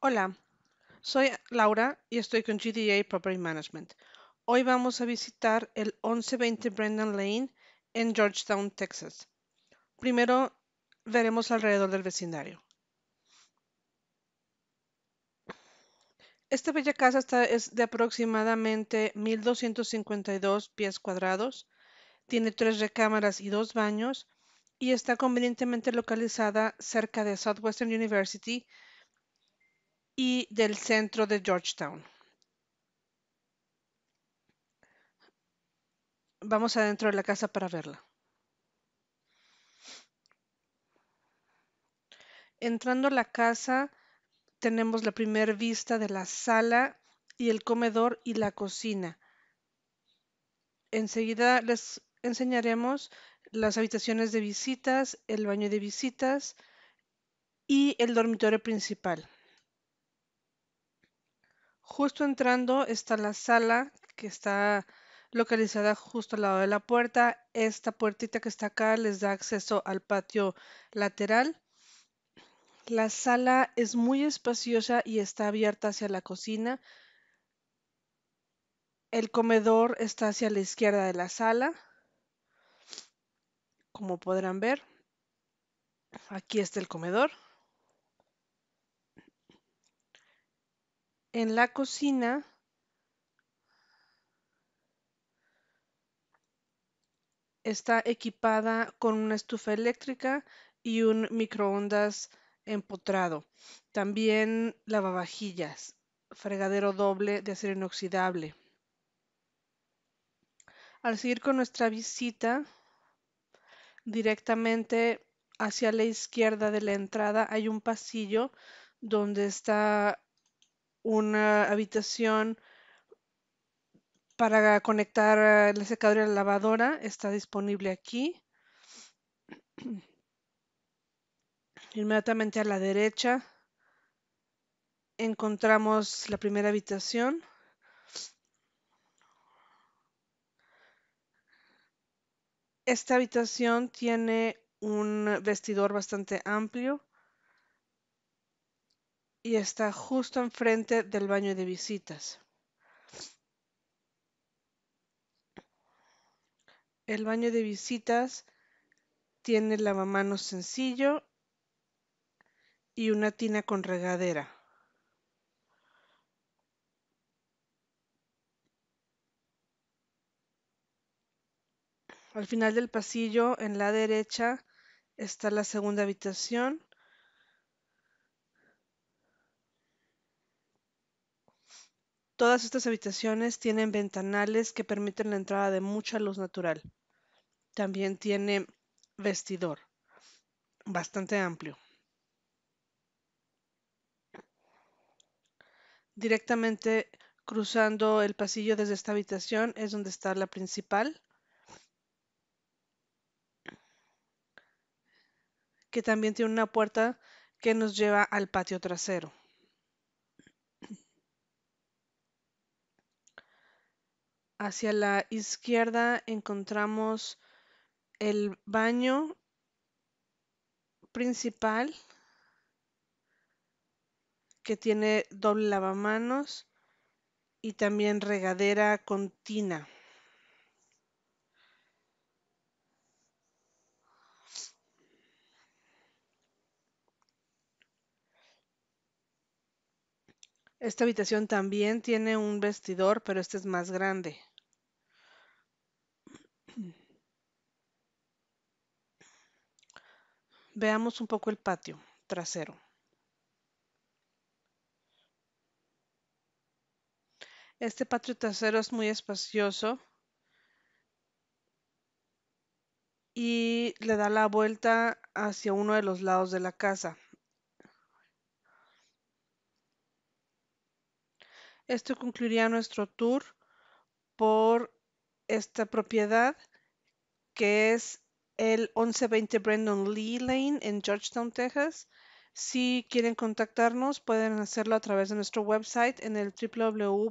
Hola, soy Laura y estoy con GDA Property Management. Hoy vamos a visitar el 1120 Brendan Lane en Georgetown, Texas. Primero veremos alrededor del vecindario. Esta bella casa es de aproximadamente 1.252 pies cuadrados, tiene tres recámaras y dos baños y está convenientemente localizada cerca de Southwestern University, y del centro de Georgetown. Vamos adentro de la casa para verla. Entrando a la casa, tenemos la primera vista de la sala y el comedor y la cocina. Enseguida les enseñaremos las habitaciones de visitas, el baño de visitas y el dormitorio principal. Justo entrando está la sala que está localizada justo al lado de la puerta. Esta puertita que está acá les da acceso al patio lateral. La sala es muy espaciosa y está abierta hacia la cocina. El comedor está hacia la izquierda de la sala, como podrán ver. Aquí está el comedor. en la cocina está equipada con una estufa eléctrica y un microondas empotrado. También lavavajillas, fregadero doble de acero inoxidable. Al seguir con nuestra visita, directamente hacia la izquierda de la entrada hay un pasillo donde está una habitación para conectar la secadora y la lavadora está disponible aquí. Inmediatamente a la derecha encontramos la primera habitación. Esta habitación tiene un vestidor bastante amplio y está justo enfrente del baño de visitas. El baño de visitas tiene lavamanos sencillo y una tina con regadera. Al final del pasillo, en la derecha, está la segunda habitación Todas estas habitaciones tienen ventanales que permiten la entrada de mucha luz natural. También tiene vestidor, bastante amplio. Directamente cruzando el pasillo desde esta habitación es donde está la principal, que también tiene una puerta que nos lleva al patio trasero. Hacia la izquierda encontramos el baño principal que tiene doble lavamanos y también regadera con tina. Esta habitación también tiene un vestidor, pero este es más grande. Veamos un poco el patio trasero. Este patio trasero es muy espacioso y le da la vuelta hacia uno de los lados de la casa. Esto concluiría nuestro tour por esta propiedad que es el 1120 Brandon Lee Lane en Georgetown, Texas. Si quieren contactarnos, pueden hacerlo a través de nuestro website en el www.gdaapm.com.